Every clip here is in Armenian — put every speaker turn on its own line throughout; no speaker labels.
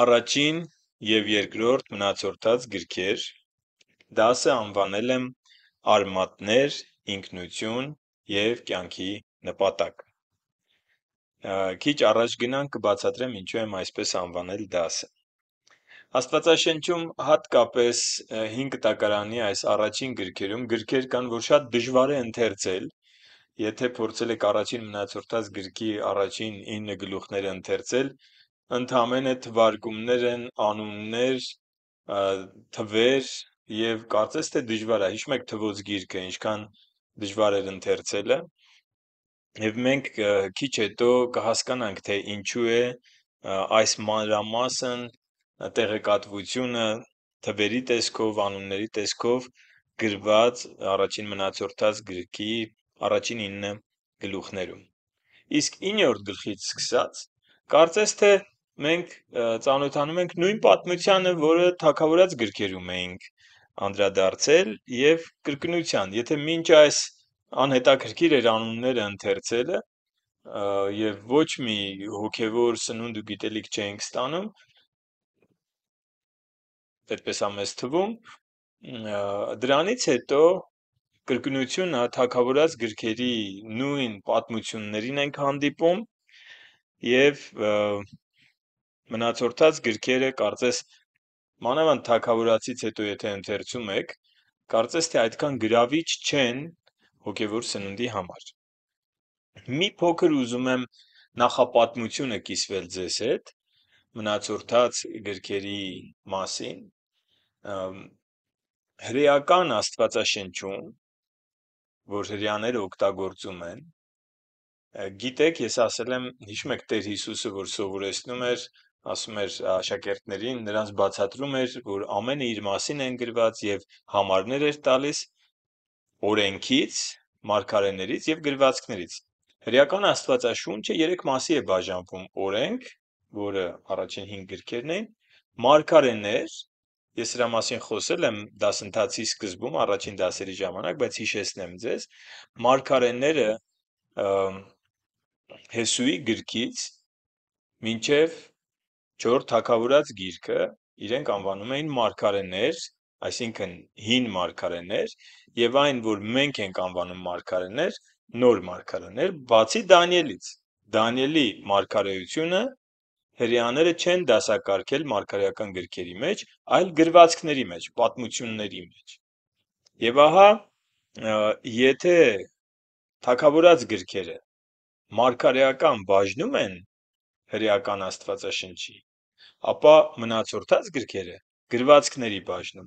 Առաջին եւ երկրորդ մնացորդած գրքեր դասը անվանել եմ արմատներ, ինքնություն եւ կյանքի նպատակ։ Քիչ առաջ գնանք կբացատրեմ ինչու եմ այսպես անվանել դասը։ Աստվածաշնչում հատկապես 5 տակարանի այս առաջին գրքերում գրքեր կան, որ շատ դժվար է ընթերցել, Եթե փորձել եք առաջին մնացորդած գրքի առաջին 9 գլուխները ընթերցել, ընդամենը թվարկումներ են, անուններ, թվեր եւ կարծես թե դժվար է հիշում եք թվոց գիրքը ինչքան դժվար էր ընթերցելը եւ մենք քիչ հետո կհասկանանք թե ինչու է այս մանրամասն տեղեկատվությունը թվերի տեսքով, անունների տեսքով գրված առաջին մնացորդած գրքի առաջին 9 գլուխներում։ Իսկ 9-րդ գլխից սկսած կարծես թե մենք ծանոթանում ենք նույն պատմությանը, որը թակավորած գրքերում էինք անդրադարձել եւ կրկնության, եթե մինչ այս անհետաքրքիր էր անունները ընթերցելը եւ ոչ մի հոգեվոր սնունդ ու գիտելիք չէինք ստանում, այդպես ամես թվում, դրանից հետո կրկնությունը թակավորած գրքերի նույն պատմություններին ենք հանդիպում եւ և, և Մնացորդած գրքերը, կարծես, մանավանդ թագավորացից հետո եթե ընթերցում եք, կարծես թե այդքան գրավիչ չեն հոգևոր սննդի համար։ Մի փոքր ուզում եմ նախապատմությունը կիսվել ձեզ հետ մնացորդած գրքերի մասին։ Հրեական Աստվածաշնչում, որ հрьяաները օգտագործում են, գիտեք, ես ասել եմ, հիշում եք Տեր Հիսուսը, որ սովորեցնում էր ասում էր աշակերտներին, նրանց բացատրում էր, որ ամենը իր մասին են գրված եւ համարներ էր տալիս օրենքից, մարգարեներից եւ գրվածքներից։ Հրեական Աստվածաշունչը երեք մասի է բաժանվում՝ օրենք, որը առաջին 5 գրքերն էին, մարգարեներ, ես սրա մասին խոսել եմ դասընթացի սկզբում առաջին դասերի ժամանակ, բայց հիշեցնեմ ձեզ, մարգարեները Հեսուի գրքից մինչև չոր թակավորած գիրքը իրենք անվանում էին մարգարեներ, այսինքն հին մարգարեներ, եւ այն, որ մենք ենք անվանում մարգարեներ, նոր մարգարեներ, բացի Դանիելից։ Դանիելի մարգարեությունը հрьяաները չեն դասակարգել մարգարեական գրքերի մեջ, այլ գրվածքների մեջ, պատմությունների մեջ։ Եվ ահա, եթե թակավորած գրքերը մարգարեական բաժնում են հրեական աստվածաշնչի, ապա մնացորդած գրքերը գրվածքների բաժնում։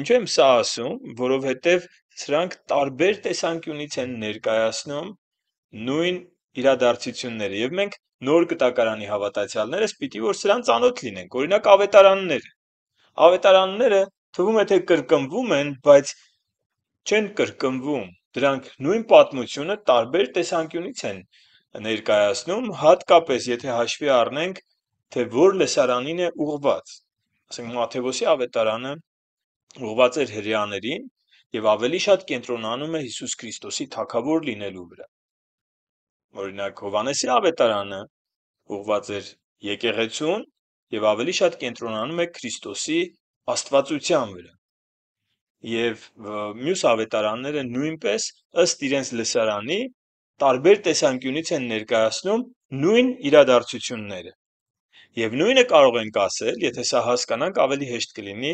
Ինչու եմ սա ասում, որովհետև սրանք տարբեր տեսանկյունից են ներկայացնում նույն իրադարձությունները եւ մենք նոր կտակարանի հավատացյալներս պիտի որ սրան ծանոթ լինենք, օրինակ ավետարանները։ Ավետարանները թվում է թե կրկնվում են, բայց չեն կրկնվում։ Դրանք նույն պատմությունը տարբեր տեսանկյունից են ներկայացնում, հատկապես եթե հաշվի առնենք թե որ լեսարանին է ուղված։ Ասենք Մատթեոսի ավետարանը ուղված էր հрьяաներին եւ ավելի շատ կենտրոնանում է Հիսուս Քրիստոսի Թագավոր լինելու վրա։ Օրինակ Հովանեսի ավետարանը ուղված էր եկեղեցուն եւ ավելի շատ կենտրոնանում է Քրիստոսի աստվածության վրա եւ մյուս ավետարանները նույնպես ըստ իրենց լսարանի տարբեր տեսանկյունից են ներկայացնում նույն իրադարձությունները։ Եվ նույնը կարող ենք ասել, եթե սա հասկանանք, ավելի հեշտ կլինի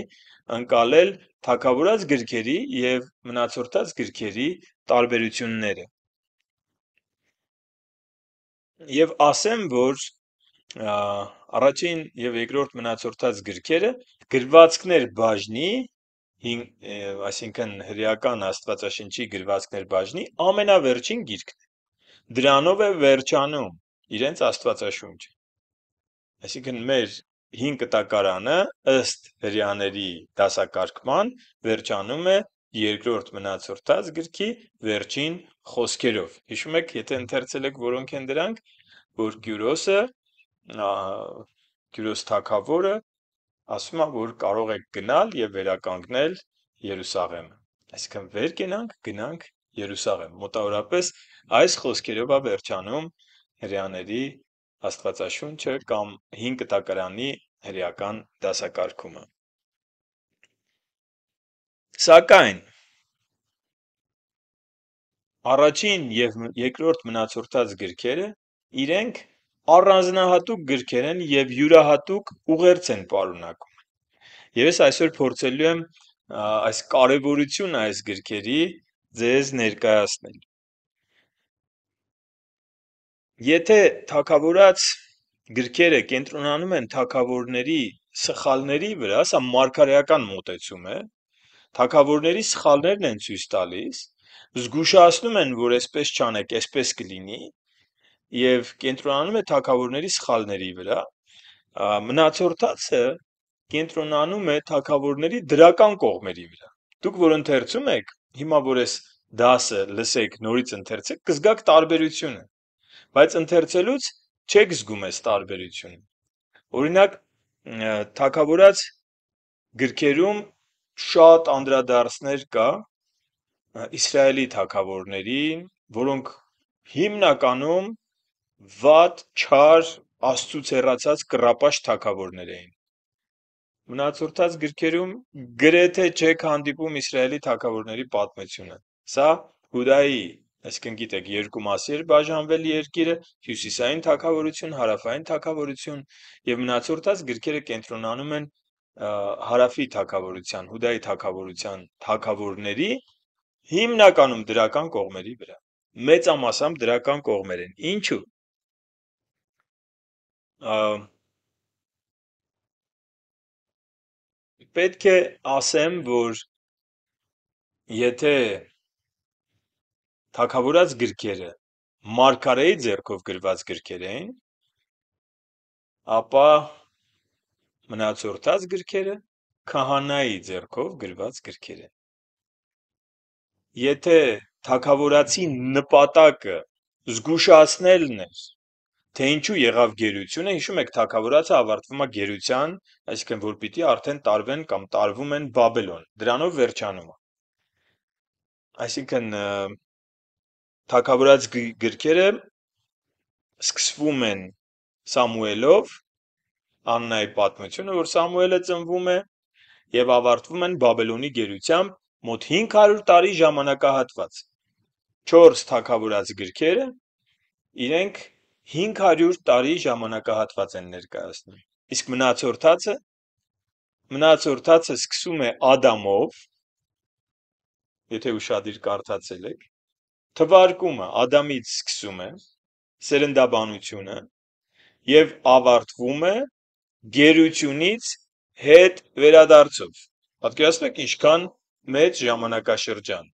ընկալել թակավորած գրքերի եւ մնացորդած գրքերի տարբերությունները։ Եվ ասեմ, որ առաջին եւ երկրորդ մնացորդած գրքերը գրվածքներ բաժնի 5 այսինքն հրեական աստվածաշնչի գրվածքներ բաժնի ամենավերջին գիրքն է դրանով է վերջանում իրենց աստվածաշունչը Այսինքն մեր հին կտակարանը ըստ հрьяաների դասակարգման վերջանում է երկրորդ մնացորդած գրքի վերջին խոսքերով։ Հիշում եք, եթե ընթերցել եք որոնք են դրանք, որ Գյուրոսը Գյուրոս թագավորը ասում է, որ կարող եք գնալ եւ վերականգնել Երուսաղեմը։ Այսինքն վեր կենանք, գնանք Երուսաղեմ։ Մոտավորապես այս խոսքերով է վերջանում հрьяաների Աստվածաշունչը կամ Հին Կտակարանի հրեական դասակարգումը։ Սակայն առաջին եւ երկրորդ մնացորդած գրքերը իրենք առանձնահատուկ գրքեր են եւ յուրահատուկ ուղերձ են պարունակում։ Եվ ես այսօր փորձելու եմ այս կարևորությունը այս գրքերի ձեզ ներկայացնել։ Եթե թակավորած գրքերը կենտրոնանում են թակավորների սխալների վրա, սա մարգարեական մոտեցում է, թակավորների սխալներն են ցույց տալիս, զգուշացնում են, որ այսպես չանեք, այսպես կլինի, եւ կենտրոնանում է թակավորների սխալների վրա, մնացորդացը կենտրոնանում է թակավորների դրական կողմերի վրա։ Դուք որ ընթերցում եք, հիմա որ ես դասը լսեք, նորից ընթերցեք, կզգաք տարբերությունը բայց ընթերցելուց չեք զգում այս տարբերությունը։ Օրինակ, թակավորած գրքերում շատ անդրադարձներ կա Իսրայելի թակավորների, որոնք հիմնականում վատ, չար, աստծուց հեռացած կռապաշ թակավորներ էին։ Մնացորդած գրքերում գրեթե չեք հանդիպում Իսրայելի թակավորների պատմությունը։ Սա Հուդայի Իսկ ընգիտեք, երկու մասի էր բաժանվել երկիրը՝ հյուսիսային թագավորություն, հարավային թագավորություն, եւ մնացորդած գրքերը կենտրոնանում են հարավի թագավորության, Հուդայի թագավորության թագավորների հիմնականում դրական կողմերի վրա։ Մեծամասամբ
դրական կողմեր են։ Ինչու՞։ պետք է ասեմ, որ եթե թագավորած գրքերը
Մարգարեի ձեռքով գրված գրքեր էին, ապա մնացորդած գրքերը քահանայի ձեռքով գրված գրքեր են։ Եթե թակավորացի նպատակը զգուշացնելն էր, թե ինչու եղավ գերությունը, հիշում եք թակավորացը ավարտվում է գերության, այսինքն որ պիտի արդեն տարվեն կամ տարվում են Բաբելոն, դրանով վերջանում է։ Այսինքն թակավորած գրքերը սկսվում են Սամուելով, Աննայի պատմությունը, որ Սամուելը ծնվում է եւ ավարտվում են Բաբելոնի գերությամբ մոտ 500 տարի ժամանակահատված։ 4 թակավորած գրքերը իրենք 500 տարի ժամանակահատված են ներկայացնում։ Իսկ մնացորդացը մնացորդացը սկսում է Ադամով, եթե ուշադիր կարդացել եք, թվարկումը Ադամից սկսում է սերնդաբանությունը եւ ավարտվում է գերությունից հետ վերադարձով։ Պատկերացնեք ինչքան մեծ ժամանակաշրջան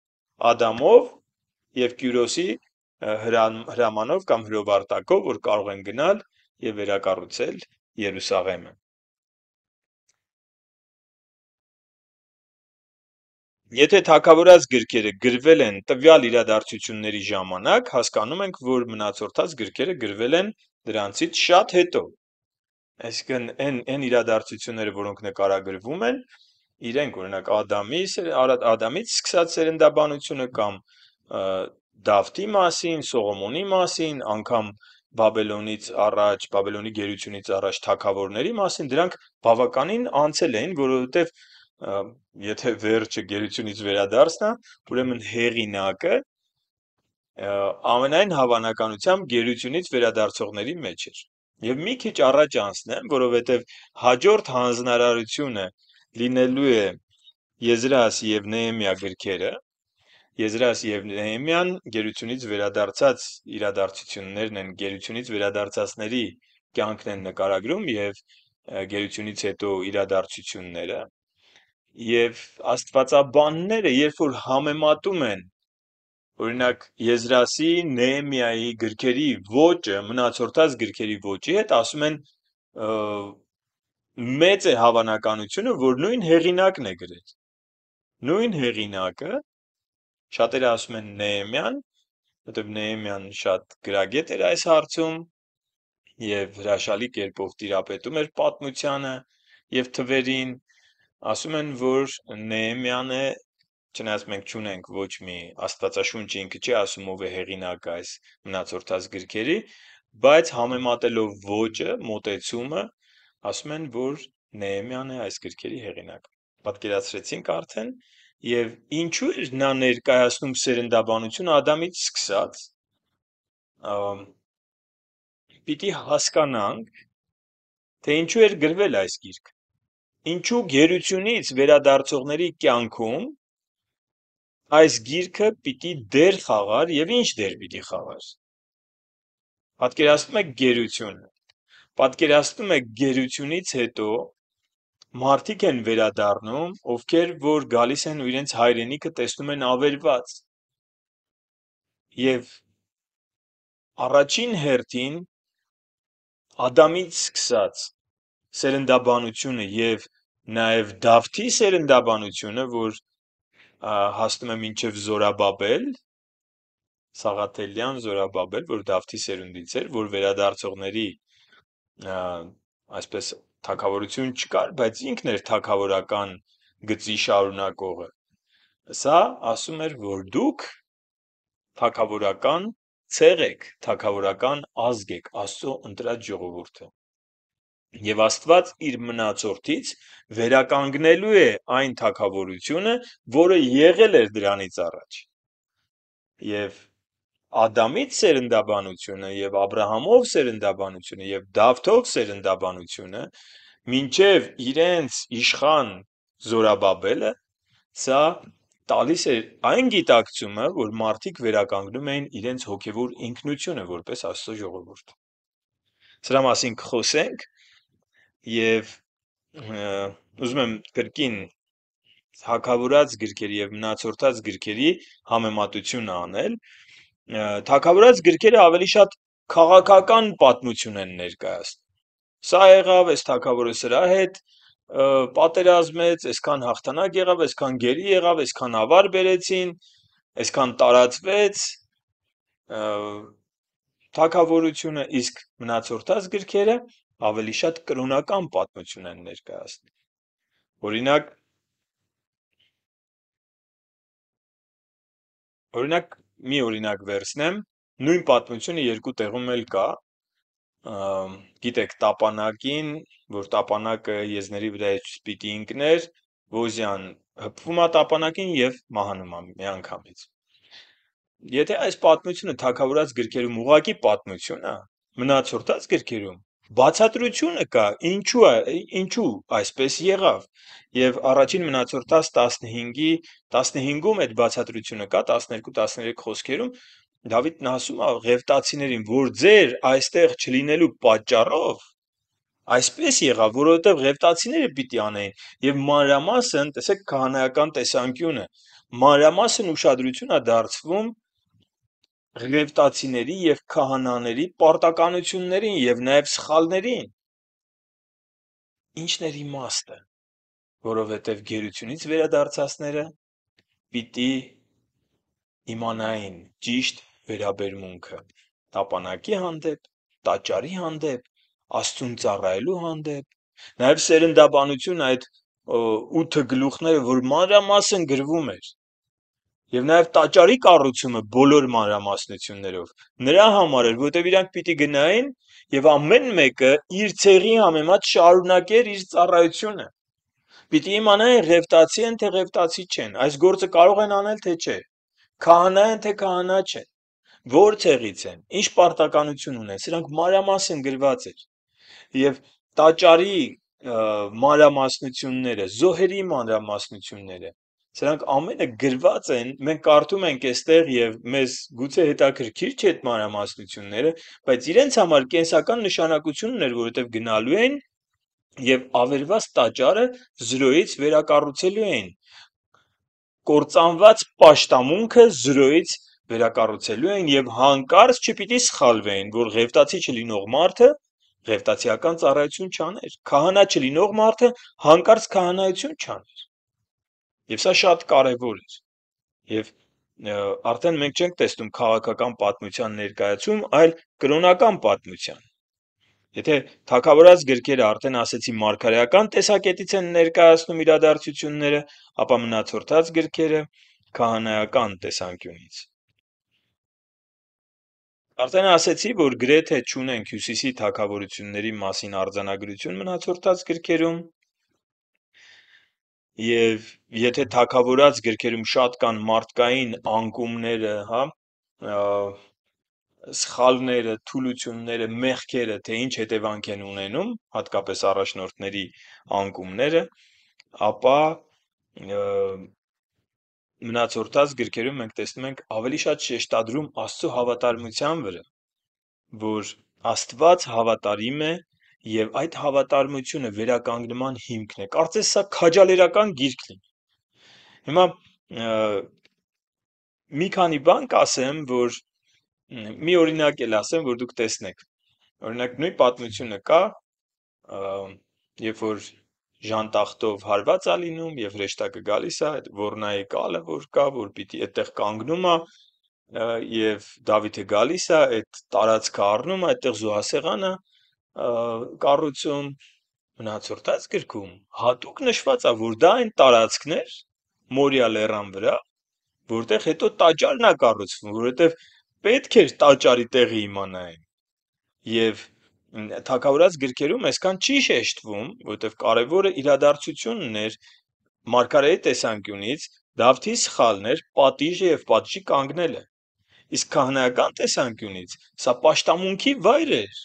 Ադամով եւ Կյուրոսի
հրամանով կամ հրովարտակով, որ կարող են գնալ եւ վերակառուցել Երուսաղեմը։ Եթե թագավորած գրքերը գրվել են տվյալ իրադարձությունների ժամանակ, հասկանում
ենք, որ մնացորդած գրքերը գրվել են դրանցից շատ հետո։ Այսինքն այն այն իրադարձությունները, որոնք նկարագրվում են, իրենք օրինակ Ադամի, Ադամից սկսած սերնդաբանությունը կամ Դավթի մասին, Սողոմոնի մասին, անգամ Բաբելոնից առաջ, Բաբելոնի գերությունից առաջ թակավորների մասին դրանք բավականին անցել էին, որովհետև եթե վերջը գերությունից վերադարձնա, ուրեմն հեղինակը ամենայն հավանականությամբ գերությունից վերադարձողների մեջ էր։ Եվ մի քիչ առաջ անցնեմ, որովհետև հաջորդ հանձնարարությունը լինելու է Եզրայս եւ Նեհեմիա գրքերը, Եզրայս եւ Նեհեմիան գերությունից վերադարձած իրադարձություններն են գերությունից վերադարձածների կյանքն են նկարագրում եւ գերությունից հետո իրադարձությունները եւ աստվածաբանները երբ որ համեմատում են օրինակ Եզրասի, Նեհեմիայի գրքերի ոճը մնացորդած գրքերի ոճի հետ ասում են մեծ է հավանականությունը, որ նույն հեղինակն է գրել։ Նույն հեղինակը շատերը ասում են Նեհեմիան, որտեղ Նեհեմիան շատ գրագետ էր այս հարցում եւ հրաշալի կերպով տիրապետում էր պատմությանը եւ թվերին Ասում են, որ Նեհեմիան է, չնայած մենք չունենք ոչ մի Աստվածաշունչ ինքը չի ասում ով է հեղինակ այս մնացորդած գրքերի, բայց համեմատելով ոճը, մոտեցումը, ասում են, որ Նեհեմիան է այս գրքերի հեղինակ։ Պատկերացրեցինք արդեն, եւ ինչու էր նա ներկայացնում սերնդաբանություն Ադամից սկսած։ Պիտի հասկանանք, թե ինչու էր գրվել այս գիրքը Ինչու գերությունից վերադարձողների կյանքում այս գիրքը պիտի դեր խաղար եւ ինչ դեր պիտի խաղար։ Պատկերացնում եք գերությունը։ Պատկերացնում եք գերությունից հետո մարդիկ են վերադառնում, ովքեր որ գալիս են ու իրենց հայրենիքը տեսնում են ավերված։ Եվ առաջին հերթին Ադամից սկսած սերնդաբանությունը եւ նաեւ Դավթի սերնդաբանությունը, որ հասնում է մինչև Զորաբաբել, Սաղաթելյան Զորաբաբել, որ Դավթի սերունդից էր, որ վերադարձողների այսպես թակավորություն չկար, բայց ինքն էր թակավորական գծի շարունակողը։ Սա ասում էր, որ դուք թակավորական ցեղ եք, թակավորական ազգ եք, Աստծո ընտրած ժողովուրդը։ Եվ Աստված իր մնացորդից վերականգնելու է այն թակավորությունը, որը եղել էր դրանից առաջ։ Եվ Ադամից սերնդաբանությունը եւ Աբ รา համով սերնդաբանությունը եւ Դավթով սերնդաբանությունը մինչեւ իրենց իշխան զորաբաբելը սա տալիս էր այն գիտակցումը, որ մարդիկ վերականգնում էին իրենց հոգևոր ինքնությունը որպես Աստծո ժողովուրդ։ Սրա մասին կխոսենք եւ ուզում եմ կրկին թակավորած գրքերի եւ մնացորդած գրքերի համեմատությունը անել թակավորած գրքերը ավելի շատ քաղաքական պատմություն են ներկայացնում սա եղավ այս թակավորը սրա հետ պատերազմեց այսքան հաղթանակ եղավ այսքան գերի եղավ այսքան ավար բերեցին այսքան տարածվեց թակավորությունը իսկ մնացորդած գրքերը ավելի շատ կրոնական
պատմություն են ներկայացնում։ Օրինակ Օրինակ մի օրինակ վերցնեմ, նույն
պատմությունը երկու տեղում էլ կա։ Գիտեք, տապանակին, որ տապանակը եզների վրա պիտի ինքներ, Ոզյան հփվում է տապանակին եւ մահանում է միանգամից։ Եթե այս պատմությունը թակավորած գրքերում ուղակի պատմություն է, մնացորդած գրքերում Բացատրությունը կա, ինչու է, ինչու այսպես եղավ։ Եվ առաջին մնացորդ 10-15-ի 15-ում այդ բացատրությունը կա 12-13 խոսքերում Դավիթն ասում է ղևտացիներին, որ ձեր այստեղ չլինելու պատճառով այսպես եղավ, որովհետև ղևտացիները պիտի անեին եւ մանրամասն, տեսեք քահանայական տեսանկյունը, մանրամասն ուշադրություն է դարձվում ղևտացիների և քահանաների պարտականություններին և նաև սխալներին։
Ինչն էր իմաստը,
որովհետև գերությունից վերադարձածները պիտի իմանային ճիշտ վերաբերմունքը տապանակի հանդեպ, տաճարի հանդեպ, Աստծուն ծառայելու հանդեպ, նաև սերնդաբանություն այդ ութը գլուխները, որ մանրամասն գրվում էր եւ նաեւ տաճարի կառուցումը բոլոր մանրամասնություններով նրա համար էր, որտեւ իրանք պիտի գնային եւ ամեն մեկը իր ցեղի համեմատ շարունակեր իր ծառայությունը։ Պիտի իմանային ռևտացի են թե ռևտացի չեն, այս գործը կարող են անել թե չէ, քահանա են թե քահանա չեն, որ ցեղից են, ինչ պարտականություն ունեն, սրանք մանրամասն գրված էր։ Եվ տաճարի մանրամասնությունները, զոհերի մանրամասնությունները սրանք ամենը գրված են, մենք կարդում ենք այստեղ եւ մեզ գուցե հետաքրքիր չէ այդ մանրամասնությունները, բայց իրենց համար կենսական նշանակություն ուներ, որովհետեւ գնալու էին եւ ավերված տաճարը զրոյից վերակառուցելու էին։ Կործանված աշտամունքը զրոյից վերակառուցելու են եւ հանկարծ չպիտի սխալվեին, որ ղևտացի չլինող մարդը ղևտացիական ծառայություն չաներ, քահանա չլինող մարդը հանկարծ քահանայություն չաներ։ Եվ սա շատ կարևոր էր։ Եվ արդեն մենք չենք տեսնում քաղաքական պատմության ներկայացում, այլ կրոնական պատմության։ Եթե թակավորած գրքերը արդեն ասեցի մարգարեական տեսակետից են ներկայացնում իրադարձությունները, ապա մնացորդած գրքերը քահանայական տեսանկյունից։ Արդեն ասեցի, որ գրեթե չունենք հյուսիսի թակավորությունների մասին արձանագրություն մնացորդած գրքերում, Եվ եթե թակավորած գրքերում շատ կան մարդկային անկումները, հա, սխալները, թուլությունները, մեղքերը, թե ինչ հետևանք են ունենում, հատկապես առաջնորդների անկումները, ապա մնացորդած գրքերում մենք տեսնում ենք ավելի շատ շեշտադրում Աստծո հավատարմության վրա, որ Աստված հավատարիմ է եւ այդ հավատարմությունը վերականգնման հիմքն է։ Կարծես սա քաջալերական գիրք լինի։ Հիմա մի քանի բան կասեմ, որ մի օրինակ էլ ասեմ, որ դուք տեսնեք։ Օրինակ նույն պատմությունը կա, երբ որ ժանտախտով հարված է լինում եւ հրեշտակը գալիս է այդ Վորնայի կալը որ կա որ պիտի այդտեղ կանգնում է եւ Դավիթը գալիս է այդ տարածքը առնում այդտեղ զոհասեղանը կառույցում մնացորդած գրքում հատուկ նշված է, որ դա այն տարածքներ Մորիա լեռան վրա, որտեղ հետո տաճարն է կառուցվում, որովհետև պետք էր տաճարի տեղը իմանային։ Եվ թակավորած գրքերում այսքան չի շեշտվում, որովհետև կարևորը իրադարձությունն էր Մարգարեի տեսանկյունից Դավթի սխալն էր պատիժը եւ պատժի կանգնելը։ Իսկ քահանայական տեսանկյունից սա աշտամունքի վայր էր,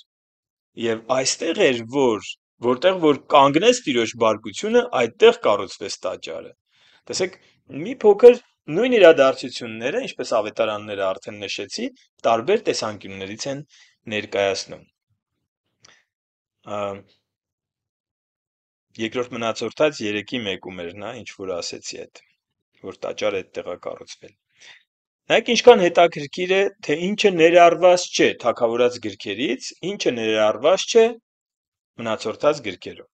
Եվ այստեղ էր, որ որտեղ որ կանգնեց Տիրոջ բարգությունը, այդտեղ կառուցվեց տաճարը։ Տեսեք, մի փոքր նույն իրադարձությունները, ինչպես ավետարանները արդեն նշեցի, տարբեր տեսանկյուններից են ներկայացնում։ Երկրորդ մնացորդած 3-ի 1-ում էր նա, ինչ որ ասեցի այդ, որ տաճարը այդտեղ է կառուցվել։ Նայեք ինչքան հետաքրքիր է, թե ինչը ներառված չէ թակավորած գրքերից, ինչը ներառված չէ մնացորդած գրքերով։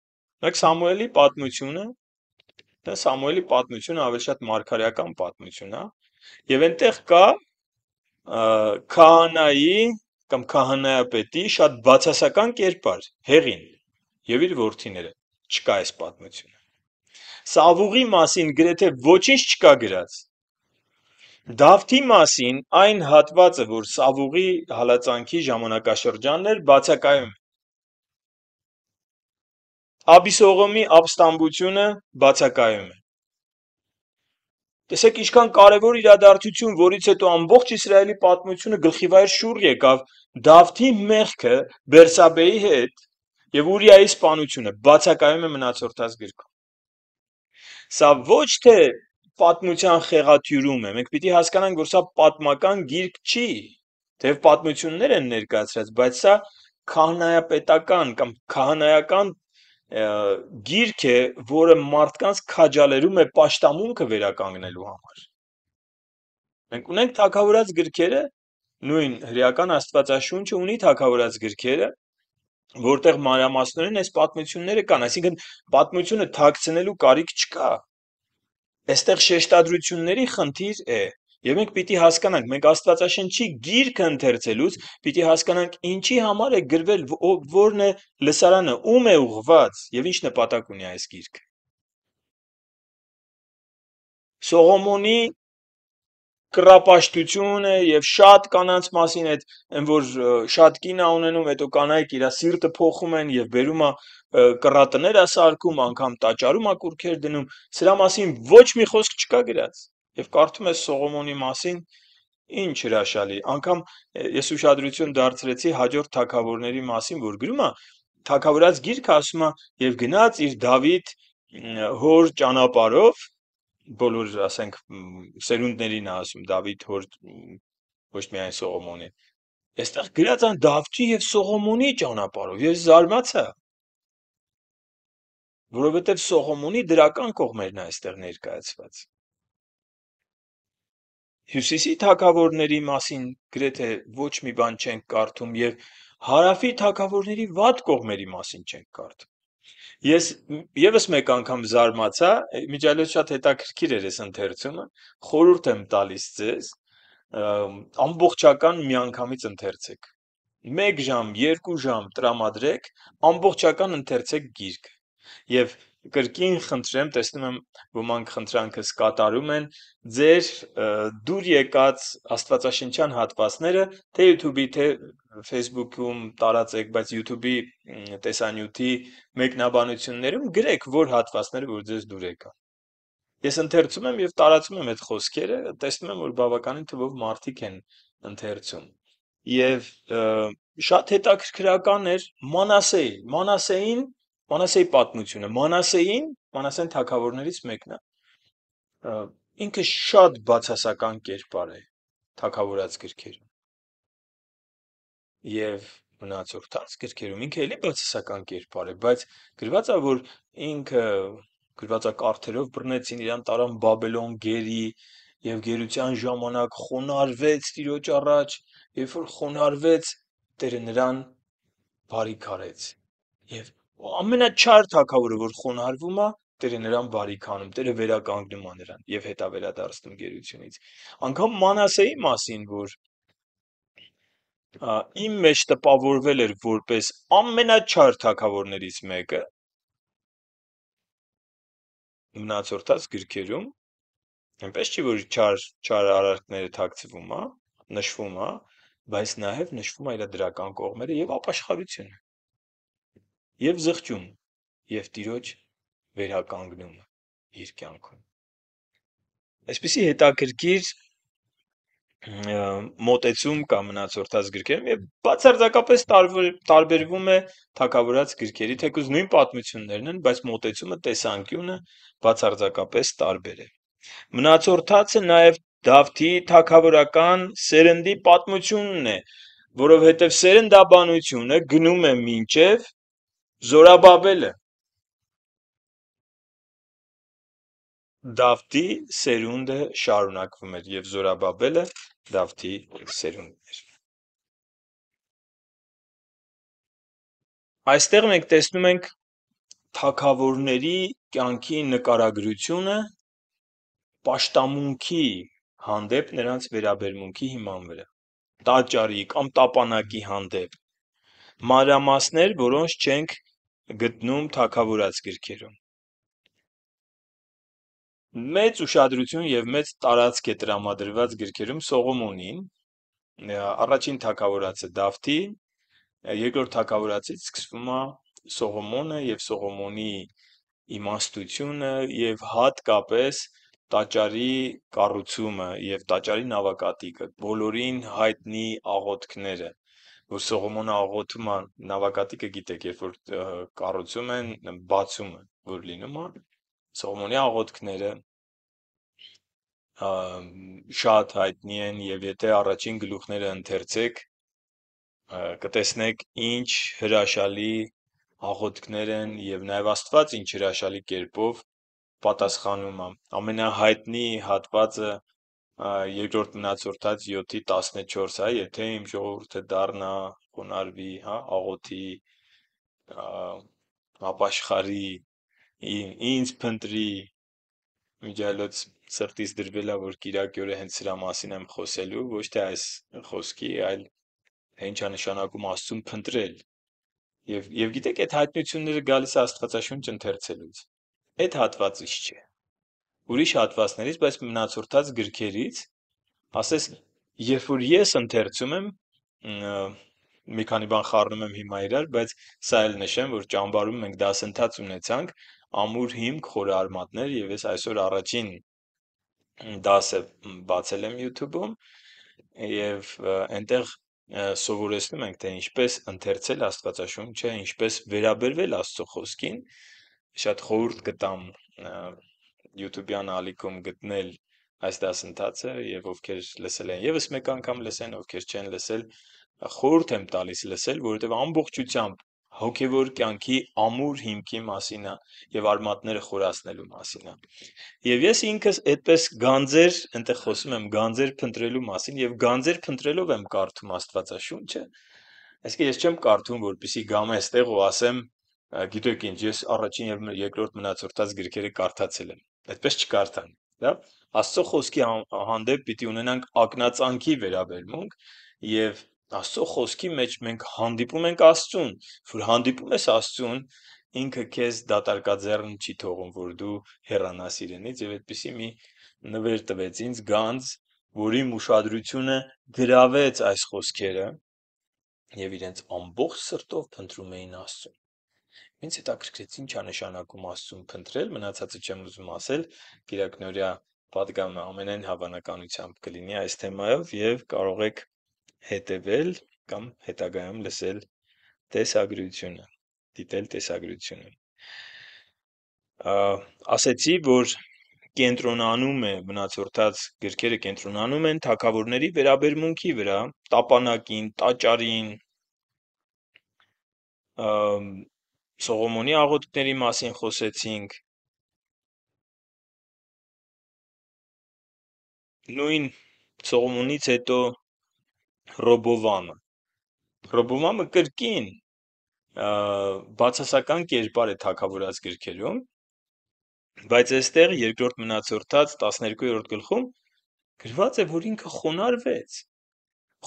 Նայեք Սամուելի պատմությունը, դա Սամուելի պատմությունը ավելի շատ մարգարեական պատմություն է, եւ այնտեղ կա քահանայի կամ քահանայապետի շատ բացասական կերպար, հեղին եւ իր որդիները։ Չկա այս պատմությունը։ Սավուղի մասին գրեթե ոչինչ չկա գրած Դավթի մասին այն հատվածը, որ Սավուղի հալածանքի ժամանակաշրջանն էր, բացակայում է։ Աբիսողոմի ապստամբությունը բացակայում է։ Տեսեք ինչքան կարևոր իրադարձություն, որից հետո ամբողջ Իսրայելի պատմությունը գլխիվայր շուռ եկավ Դավթի մեղքը Բերսաբեի հետ եւ Ուրիայի սպանությունը բացակայում է մնացորդած գրքում։ Սա ոչ թե պատմության խեղաթյուրում է։ Մենք պիտի հասկանանք, որ սա պատմական գիրք չի, թեև պատմություններ են ներկայացրած, բայց սա քահանայապետական կամ քահանայական գիրք է, որը մարդկանց քաջալերում է աշտամունքը վերականգնելու համար։ Մենք ունենք թակավորած գրքերը, նույն հրեական Աստվածաշունչը ունի թակավորած գրքերը, որտեղ մանրամասնորեն այս պատմությունները կան, այսինքն պատմությունը թաքցնելու կարիք չկա, Այստեղ շեշտադրությունների խնդիր է։ Եվ մենք պիտի հասկանանք, մենք Աստվածաշնչի գիրքը ընթերցելուց պիտի հասկանանք, ինչի համար է գրվել, որն է լսարանը, ում է ուղված եւ
ինչ նպատակ ունի այս գիրքը։ Սողոմոնի կրապաշտությունը եւ շատ կանանց մասին այդ որ
շատ կին ա ունենում, հետո կանայք իր սիրտը փոխում են եւ բերում ա կռատներ ասարկում, անգամ տաճարում ակուրքեր դնում, սրա մասին ոչ մի խոսք չկա գրած։ Եվ կարդում ես Սողոմոնի մասին, ինչ հրաշալի։ Անգամ ես ուշադրություն դարձրեցի հաջորդ թակավորների մասին, որ գրում է թակավորած գիրքը ասում է եւ գնաց իր Դավիթ հոր ճանապարով բոլոր ասենք սերունդներին ասում Դավիթ հոր ոչ միայն Սողոմոնի այստեղ գրած են Դավթի եւ Սողոմոնի ճանապարհով։ Ես զարմացա, որովհետև Սողոմոնի դրական կողմերն այստեղ ներկայացված։ Հյուսիսի թակավորների մասին գրեթե ոչ մի բան չենք կարդում եւ հարավի թակավորների վատ կողմերի մասին չենք կարդում։ Ես եւս մեկ անգամ զարմացա, միջայլոց շատ հետաքրքիր էր այս ընթերցումը, խորհուրդ եմ տալիս ձեզ, ամբողջական միանգամից ընթերցեք։ 1 ժամ, 2 ժամ տրամադրեք, ամբողջական ընթերցեք գիրքը Եվ կրկին խնդրեմ, տեսնում եմ ոմանք խնդրանքս կատարում են, ձեր դուր եկած աստվածաշնչյան հատվածները թե YouTube-ի, թե Facebook-ում տարածեք, բայց YouTube-ի տեսանյութի մեկնաբանություններում գրեք որ հատվածները որ ձեզ դուր եկան։ Ես ընթերցում եմ եւ տարածում եմ այդ խոսքերը, տեսնում եմ որ բավականին թվով մարդիկ են ընթերցում։ Եվ շատ հետաքրքրական էր Մանասեի, Մանասեին Մանասեի պատմությունը։ Մանասեին, Մանասեն թակավորներից մեկն է։ Ինքը շատ բացասական կերպար է թակավորած գրքերում։ Եվ մնացող տած գրքերում ինքը էլի բացասական կերպար է, բայց գրված է որ ինքը գրվածակարթերով բռնեցին իրան տարան Բաբելոն գերի եւ գերության ժամանակ խոնարհվեց Տիրոջ առաջ, երբ որ խոնարհվեց Տերը նրան բարի քարեց եւ ամենաչար թակավորը, որ խոնարհվում է, Տերը նրան բարիք անում, Տերը վերականգնում է նրան եւ հետա վերադարձնում գերությունից։ Անկամ Մանասեի մասին, որ իմ մեջ տպավորվել էր որպես ամենաչար թակավորներից մեկը մնացորդած գրքերում այնպես չի որ չար չար արարքները թաքցվում է նշվում է բայց նաև նշվում է իր դրական կողմերը եւ ապաշխարությունը եւ զղջում եւ տիրոջ վերականգնում իր կյանքում։ Այսպիսի հետաքրքիր մոտեցում կա մնացորդած գրքերում եւ բացարձակապես տարբեր տարբերվում է թակավորած գրքերի, թեկուզ նույն պատմություններն են, բայց մոտեցումը տեսանկյունը բացարձակապես տարբեր է։ Մնացորդացը նաեւ Դավթի թակավորական սերնդի պատմությունն է, որովհետև սերնդաբանությունը գնում է մինչև զորաբաբելը
Դավթի սերունդը շարունակվում էր եւ զորաբաբելը Դավթի սերունդն էր Այստեղ մենք տեսնում ենք թակավորների կյանքի նկարագրությունը պաշտամունքի
հանդեպ նրանց վերաբերմունքի հիման վրա տաճարի կամ տապանակի հանդեպ մանրամասներ, որոնց չենք գտնում թագավորած գրքերում։ Մեծ ուշադրություն եւ մեծ տարածք է տրամադրված գրքերում Սողոմոնին, առաջին թագավորածը Դավթի, երկրորդ թագավորածից սկսվում է Սողոմոնը եւ Սողոմոնի իմաստությունը եւ հատկապես տաճարի կառուցումը եւ տաճարի նավակատիկը, բոլորին հայտնի աղոթքները որ Սողոմոնը աղոթում է նավակատիկը գիտեք, երբ որ կառուցում են, բացում են, որ լինում է Սողոմոնի աղոթքները շատ հայտնի են եւ եթե առաջին գլուխները ընթերցեք, կտեսնեք ինչ հրաշալի աղոթքներ են եւ նաեւ Աստված ինչ հրաշալի կերպով պատասխանում է։ Ամենահայտնի հատվածը երկրորդ մնացորդած 7-ի 14, հա, եթե իմ ժողովուրդը դառնա խոնարհվի, հա, աղոթի, ապաշխարի, ինձ փնտրի, միջայլոց սրտից դրվելա, որ Կիրակի օրը հենց սրա մասին եմ խոսելու, ոչ թե այս խոսքի, այլ ինչ է նշանակում Աստծուն փնտրել։ Եվ եւ գիտեք, այդ հայտնությունները գալիս է Աստվածաշունչ ընթերցելուց։ Այդ հատվածից չէ ուրիշ հատվածներից, բայց մնացորդած գրքերից, ասես, երբ որ ես ընթերցում եմ, մի քանի բան խառնում եմ հիմա իրար, բայց սա էլ նշեմ, որ ճամբարում մենք դասընթաց ունեցանք, ամուր հիմք խորարմատներ եւ ես այսօր առաջին դասը բացել եմ YouTube-ում եւ այնտեղ սովորեցնում ենք թե ինչպես ընթերցել Աստվածաշունչը, ինչպես վերաբերվել Աստծո խոսքին շատ խորտ կտամ YouTube-յան ալիքում գտնել այս դասընթացը եւ ովքեր լսել են եւս մեկ անգամ լսեն, ովքեր չեն լսել, խորհուրդ եմ տալիս լսել, որովհետեւ ամբողջությամբ հոգևոր կյանքի ամուր հիմքի մասին է եւ արմատները խորացնելու մասին է։ Եվ ես ինքս այդպես գանձեր, այնտեղ խոսում եմ գանձեր փնտրելու մասին եւ գանձեր փնտրելով եմ կարդում Աստվածաշունչը։ Այսինքն ես չեմ կարդում, որպեսի գամ այստեղ ու ասեմ, գիտեք ինչ, ես առաջին եւ երկրորդ մնացորդած գրքերը կարդացել եմ այդպես չկարդան, լավ։ Աստծո խոսքի հանդեպ պիտի ունենանք ակնածանքի վերաբերմունք եւ Աստծո խոսքի մեջ մենք հանդիպում ենք Աստծուն, որ հանդիպում ես Աստծուն, ինքը քեզ դատարկաձեռն չի թողում, որ դու հեռանաս իրենից եւ այդպիսի մի նվեր տվեց ինձ Գանձ, որի ուշադրությունը գրավեց այս խոսքերը եւ իրենց ամբողջ սրտով փնտրում էին Աստծուն։ Ինձ հետաքրքրեց ինչ ա նշանակում Աստծուն փնտրել, մնացածը չեմ ուզում ասել, Կիրակնորյա պատգամը ամենայն հավանականությամբ կլինի այս թեմայով եւ կարող եք հետեւել կամ հետագայում լսել տեսագրությունը, դիտել տեսագրությունը։ Ասեցի, որ կենտրոնանում է մնացորդած գրքերը կենտրոնանում են թակավորների վերաբերմունքի վրա, տապանակին, տաճարին,
Սողոմոնի աղոթքների մասին խոսեցինք, նույն Սողոմոնից հետո Ռոբովամը։
Ռոբովամը կրկին բացասական կերպար է թակավորած գրքերում, բայց այստեղ երկրորդ մնացորդած 12-րդ գլխում գրված է, որ ինքը խոնարհվեց։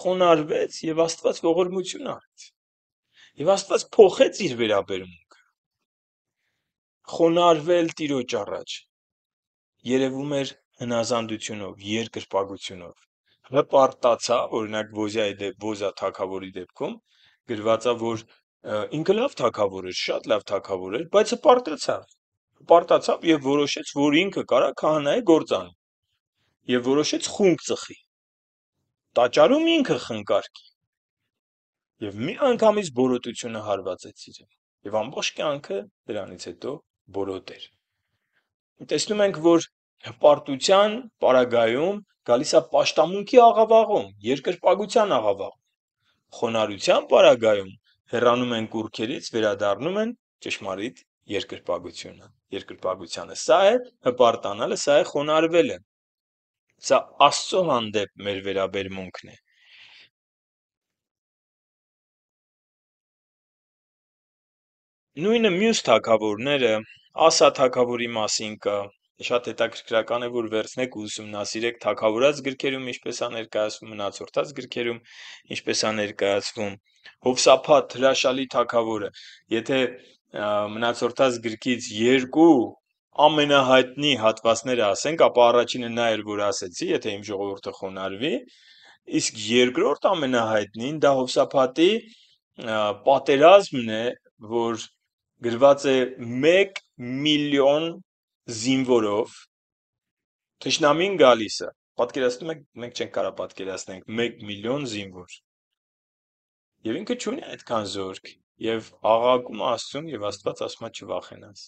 Խոնարհվեց եւ Աստված ողորմություն արեց։ Եվ Աստված փոխեց իր վերաբերմունքը։ Խոնարվել Տիրոջ առաջ երևում էր հնազանդությունով, երկրպագությունով։ Հպարտացա, օրինակ Ոզիայի դեպ, Ոզա թակավորի դեպքում գրվածա, որ ինքը լավ թակավոր էր, շատ լավ թակավոր էր, բայց հպարտացավ։ Հպարտացավ եւ որոշեց, որ ինքը կարա քահանայի գործան։ Եվ որոշեց խունկ ծխի։ Տաճարում ինքը խնկարկի եւ մի անգամից բորոտությունը հարվածեց իրեն եւ ամբողջ կյանքը դրանից հետո բորոտ էր տեսնում ենք որ հպարտության պարագայում գալիս է աշտամունքի աղավաղում երկրպագության աղավաղում խոնարհության պարագայում հեռանում են կուրքերից վերադառնում են ճշմարիտ երկրպագությունը երկրպագությանը սա է հպարտանալը սա է խոնարհվելը
սա աստծո հանդեպ մեր վերաբերմունքն է Նույնը մյուս թագավորները,
Ասա թագավորի մասին կա։ Շատ հետաքրքրական է, որ վերցնեք ու ուսումնասիրեք թագավորած գրքերում ինչպես է ներկայացվում, մնացորդած գրքերում ինչպես է ներկայացվում։ Հովսափաթ հրաշալի թագավորը, եթե մնացորդած գրքից երկու ամենահայտնի հատվածները ասենք, ապա առաջինը նա էր, որ ասեցի, եթե իմ ժողովուրդը խոնարհվի, իսկ երկրորդ ամենահայտնին դա Հովսափատի պատերազմն է, որ գրված է 1 միլիոն զինվորով թշնամին գալիս է։ Պատկերացնում եք, մենք չենք կարող պատկերացնենք 1 միլիոն զինվոր։ Եվ ինքը ճունի այդքան զորք, եւ աղագում Աստծուն եւ Աստված ասում է չվախենաս։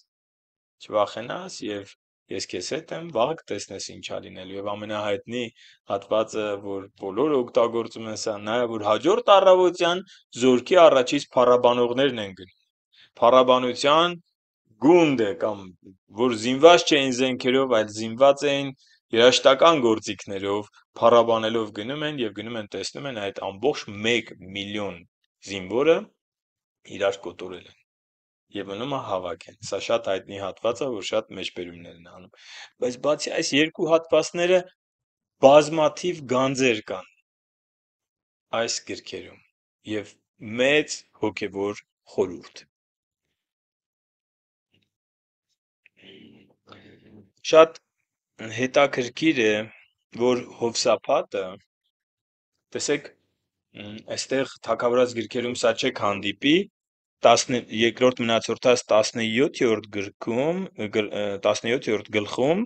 Չվախենաս եւ ես քեզ հետ եմ, վաղ տեսնես ինչա լինելու եւ ամենահայտնի հատվածը, որ բոլորը օգտագործում են սա, նա է, որ հաջորդ առավոտյան զորքի առաջից փառաբանողներն են գնում փառաբանության գունդը կամ որ զինված չէին զենքերով, այլ զինված էին երաշտական գործիքներով, փառաբանելով գնում են եւ գնում են տեսնում են այդ ամբողջ 1 միլիոն զինվորը իրար կոտորել են եւ մնում է հավաքեն։ Սա շատ հայտնի հատվածը, որ շատ մեջբերումներ են անում։ Բայց բացի այս երկու հատվածները
բազմաթիվ գանձեր կան այս գրքերում եւ մեծ հոգեվոր խորհուրդ
շատ հետաքրքիր է, որ Հովսապատը տեսեք այստեղ թակավորած գրքերում սա չեք հանդիպի 12-րդ մնացորդած 17-րդ գրքում 17-րդ գլխում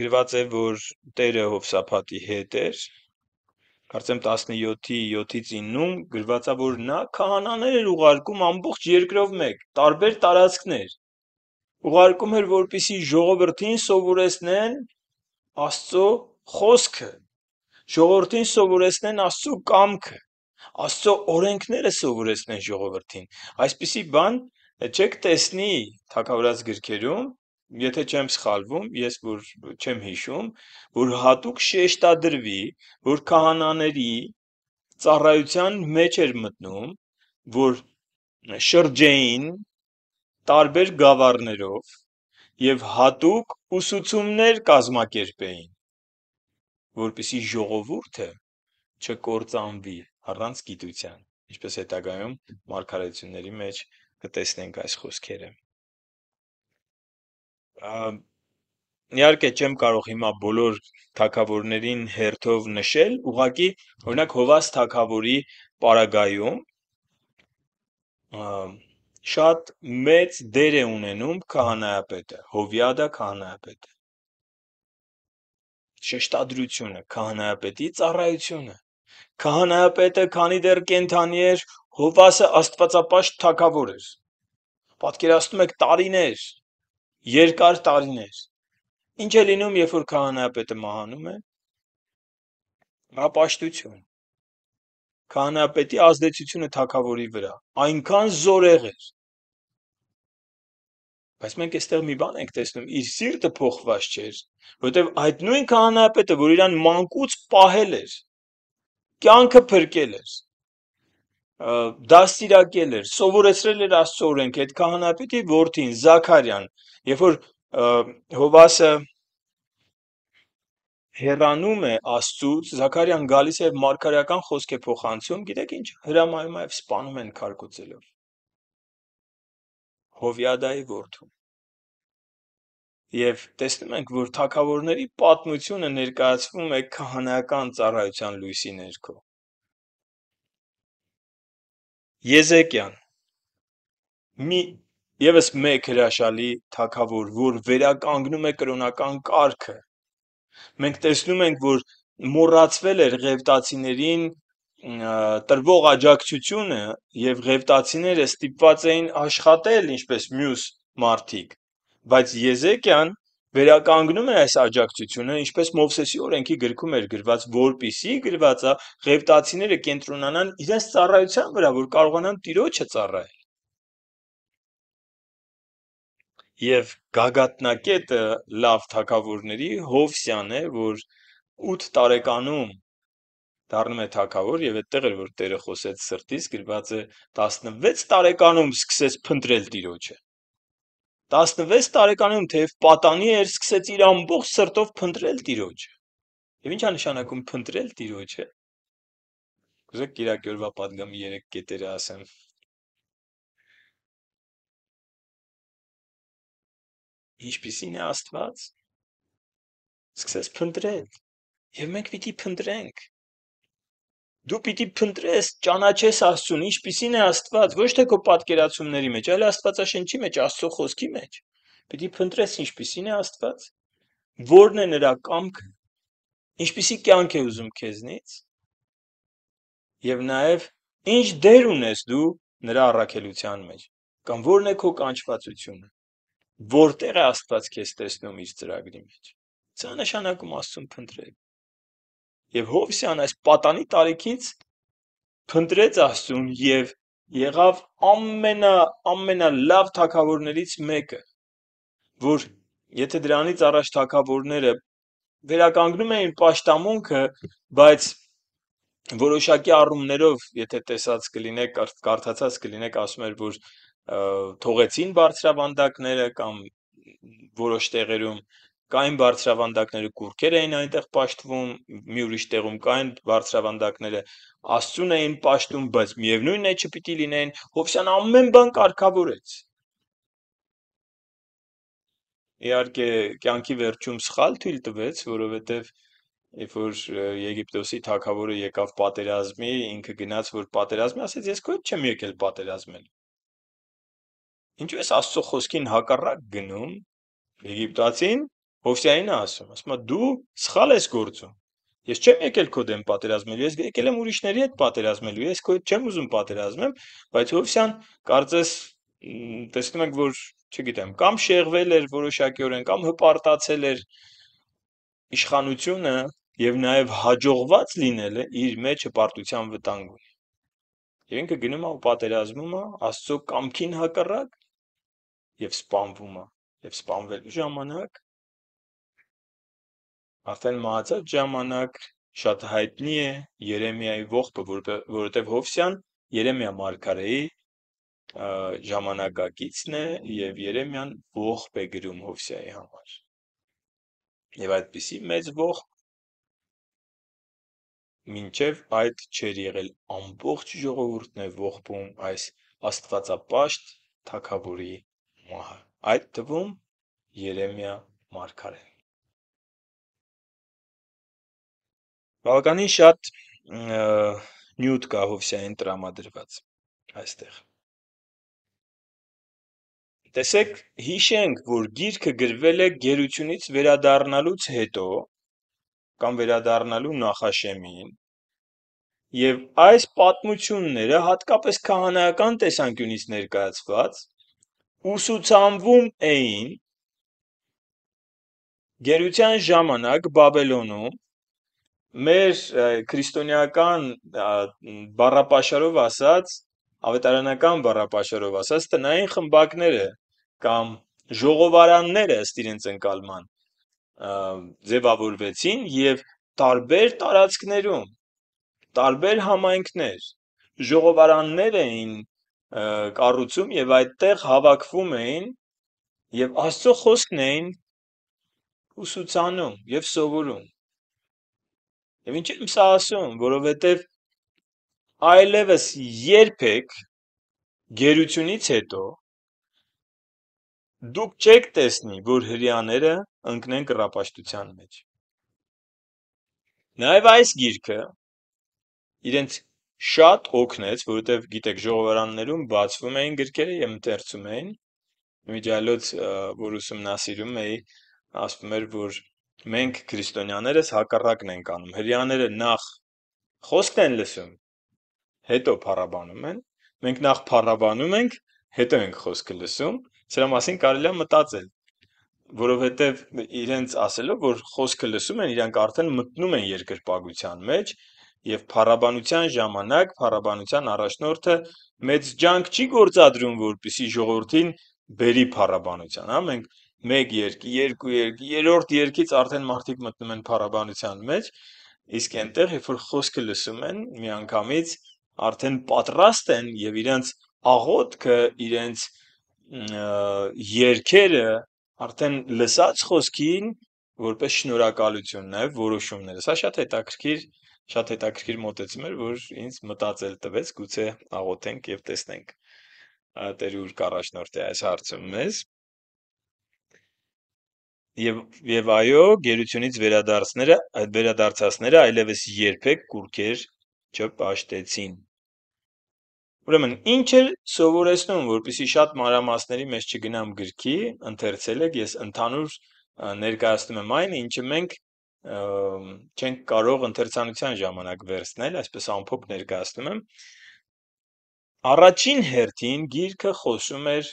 գրված է որ Տերը Հովսապատի հետ էր կարծեմ 17-ի 7-ից 9-ում գրվածա որ նա քահանաներ էր ուղարկում ամբողջ երկրով մեկ տարբեր տարածքներ ուղարկում էր, որպիսի ժողովրդին սովորեցնեն Աստծո խոսքը, ժողովրդին սովորեցնեն Աստծո կամքը, Աստծո օրենքները սովորեցնեն ժողովրդին։ Այսպիսի բան չեք տեսնի թակավորած գրքերում, եթե չեմ սխալվում, ես որ չեմ հիշում, որ հատուկ շեշտադրվի, որ քահանաների ծառայության մեջ էր մտնում, որ շրջեին տարբեր գավառներով եւ հատուկ ուսուցումներ կազմակերպեին, որպիսի ժողովուրդը չկործանվի առանց գիտության, ինչպես հետագայում մարգարեությունների մեջ կտեսնենք այս խոսքերը։ Իհարկե չեմ կարող հիմա բոլոր թակավորներին հերթով նշել, ուղղակի օրինակ Հովաս թակավորի պարագայում շատ մեծ դեր է ունենում քահանայապետը, Հովիադա քահանայապետը։ Շեշտադրությունը, քահանայապետի ծառայությունը։ Քահանայապետը, քանի դեռ կենթանի էր, Հովասը աստվածապաշտ թակավոր էր։ Պատկերացնում եք տարիներ, երկար տարիներ։ Ինչ է լինում, երբ որ քահանայապետը մահանում է։ Հապաշտություն Քահանապետի ազդեցությունը թակավորի վրա այնքան զորեղ էր։ Բայց մենք այստեղ մի բան ենք տեսնում, իր սիրտը փոխված չէր, որովհետև այդ նույն քահանապետը, որ իրան մանկուց պահել էր, կյանքը փրկել էր, դաստիարակել էր, սովորեցրել էր Աստծո օրենքը, այդ քահանապետի որդին Զաքարյան, երբ որ Հովասը հեռանում է Աստծուց, Զաքարիան գալիս է մարգարեական խոսք է փոխանցում, գիտեք ինչ, հրամայում է սպանում են քարկոծելով։ Հովիադայի որդու։ Եվ տեսնում ենք, որ թակավորների պատմությունը ներկայացվում է քահանական ծառայության լույսի ներքո։ Եզեկիան մի եւս մեկ հրաշալի թակավոր, որ վերականգնում է կրոնական կարգը, Մենք տեսնում ենք, որ մոռացվել էր ղևտացիներին տրվող աջակցությունը եւ ղևտացիները ստիպված էին աշխատել ինչպես մյուս մարդիկ բայց Եզեկիան վերականգնում է այս աջակցությունը ինչպես Մովսեսի օրենքի գրքում էր գրված որպիսի գրվածա ղևտացիները կենտրոնանան իրենց ծառայության վրա որ կարողանան Տիրոջը ծառայել եւ գագաթնակետը լավ թակավորների Հովսյան է, որ 8 տարեկանում դառնում է թակավոր եւ այդտեղ էր որ Տերը խոսեց սրտից գրված է 16 տարեկանում սկսեց փնտրել Տիրոջը 16 տարեկանում թեև պատանի էր սկսեց իր ամբողջ սրտով փնտրել
Տիրոջը եւ ի՞նչ է նշանակում փնտրել Տիրոջը կուզեք Կիրակյորվա падգամի 3 կետերը ասեմ ինչպիսին է Աստված, սկսես փնտրել։ Եվ մենք պիտի փնտրենք։ Դու պիտի փնտրես,
ճանաչես Աստծուն, ինչպիսին է Աստված, ոչ թե քո պատկերացումների մեջ, այլ Աստվածաշնչի մեջ, Աստծո խոսքի մեջ։ Պիտի փնտրես, ինչպիսին է Աստված, որն է նրա կամքը, ինչպիսի կյանք է ուզում քեզնից, եւ նաեւ ինչ դեր ունես դու նրա առաքելության մեջ, կամ որն է քո կանչվածությունը որտեղ է Աստված քեզ տեսնում իր ծրագրի մեջ։ Դա նշանակում Աստծուն փնտրել։ Եվ Հովսեան այս պատանի տարիքից փնտրեց Աստծուն եւ եղավ ամենա ամենալավ թակավորներից մեկը, որ եթե դրանից առաջ թակավորները վերականգնում էին աշտամունքը, բայց որոշակի առումներով, եթե տեսած կլինեք, կարդացած կլինեք, ասում էր, որ թողեցին բարձրավանդակները կամ որոշ տեղերում կային բարձրավանդակները կուրքեր էին այնտեղ պաշտվում, մի ուրիշ տեղում կային բարձրավանդակները աստուն էին պաշտում, բայց միևնույնն է չպիտի լինեն, Հովսյան ամեն բան կարգավորեց։ Իհարկե կյանքի վերջում սխալ թույլ տվեց, որովհետև երբ որ Եգիպտոսի թագավորը եկավ պատերազմի, ինքը գնաց որ պատերազմի, ասեց ես քո հետ չեմ եկել պատերազմել։ Ինչու ես Աստծո խոսքին հակառակ գնում Եգիպտացին Հովսեային ասում, ասում է դու սխալ ես գործում։ Ես չեմ եկել քո դեմ պատերազմելու, ես եկել եմ ուրիշների հետ պատերազմելու, ես քո հետ չեմ ուզում պատերազմեմ, բայց Հովսեան կարծես տեսնում ենք որ չգիտեմ, կամ շեղվել էր որոշակիորեն, կամ հպարտացել էր իշխանությունը եւ նաեւ հաջողված լինելը իր մեջ հպարտության վտանգ ունի։
Եվ ինքը գնում է ու պատերազմում է Աստծո կամքին հակառակ եւ սպանվումը եւ սպանվելու ժամանակ
արդեն մահացած ժամանակ շատ հայտնի է Երեմիայի ողբը, որովհետև Հովսյան Երեմիա մարգարեի ժամանակակիցն է եւ
Երեմիան ողբ է գրում Հովսիայի համար։ Եվ այդպիսի մեծ ողբ մինչև այդ չեր եղել ամբողջ
ժողովուրդն է ողբում այս աստվածապաշտ թակավորի
մահը, այդ թվում Երեմիա Մարգարեն։ Բավականին շատ նյութ կա Հովսեային տրամադրված այստեղ։
Տեսեք, հիշենք, որ գիրքը գրվել է գերությունից վերադառնալուց հետո կամ վերադառնալու նախաշեմին եւ այս պատմությունները հատկապես քահանայական տեսանկյունից ներկայացված ուսուցանվում էին գերության ժամանակ Բաբելոնում մեր քրիստոնեական բառապաշարով ասած, ավետարանական բառապաշարով ասած, տնային խմբակները կամ ժողովարանները ըստ իրենց ընկալման ձևավորվեցին եւ տարբեր տարածքներում տարբեր համայնքներ ժողովարաններ էին կառուցում եւ այդտեղ հավաքվում էին եւ Աստծո խոսքն էին ուսուցանում եւ սովորում։
Եվ ինչի՞ եմ սա ասում, որովհետեւ այլևս երբեք գերությունից հետո
դուք չեք տեսնի, որ հрьяաները ընկնեն կռապաշտության մեջ։ Նաև այս գիրքը իրենց շատ օգնեց, որովհետև գիտեք, ժողովարաններում բացվում էին գրքերը եւ ընթերցում էին։ Միջալոց, որ ուսումնասիրում էի, ասում էր, որ մենք քրիստոնյաներս հակառակն ենք անում։ Հрьяաները նախ խոսքն են լսում, հետո փառաբանում են։ Մենք նախ փառաբանում ենք, հետո ենք խոսքը լսում։ Սրա մասին կարելի է մտածել, որովհետև իրենց ասելով, որ խոսքը լսում են, իրանք արդեն մտնում են երկրպագության մեջ, Եվ փառաբանության ժամանակ փառաբանության առաջնորդը մեծ ջանք չի գործադրում, որպիսի ժողովրդին բերի փառաբանության, հա մենք մեկ երկ, երկու երկ, երրորդ երկից արդեն մարդիկ մտնում են փառաբանության մեջ, իսկ այնտեղ երբ որ խոսքը լսում են միանգամից արդեն պատրաստ են եւ իրենց աղոթքը, իրենց երկերը արդեն լսած խոսքին որպես շնորհակալություն նաև որոշումները։ Սա հա, շատ հետաքրքիր է շատ հետաքրքիր մտածում էր, որ ինձ մտածել տվեց, գուցե աղոթենք եւ տեսնենք։ Տեր ուր կարաշնորթի այս հարցում մեզ։ Եվ եւ այո, գերությունից վերադարձները, այդ վերադարձածները այլևս երբեք կուրքեր չպաշտեցին։ Ուրեմն, ինչ էր սովորեցնում, որpիսի շատ մանրամասների մեջ չգնամ գրքի, ընթերցել եք, ես ընդհանուր ներկայացնում եմ այն, ինչը մենք չենք կարող ընթերցանության ժամանակ վերցնել, այսպես ամփոփ ներկայացնում եմ։ Առաջին հերթին գիրքը խոսում էր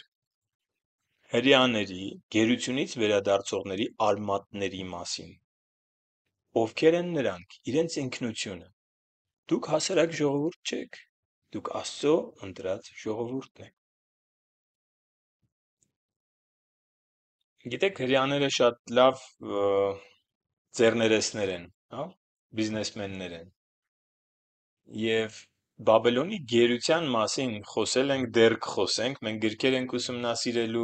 հрьяաների, գերությունից վերադարձողների արմատների մասին։
Ովքեր են նրանք, իրենց ինքնությունը։ Դուք հասարակ ժողովուրդ չեք, դուք Աստծո ընտրած ժողովուրդն եք։ Գիտեք, հрьяաները շատ լավ և, ծերներեսներ են, հա,
բիզնեսմեններ են։ Եվ Բաբելոնի գերության մասին խոսել ենք, դեռ կխոսենք, մենք գրքեր ենք ուսումնասիրելու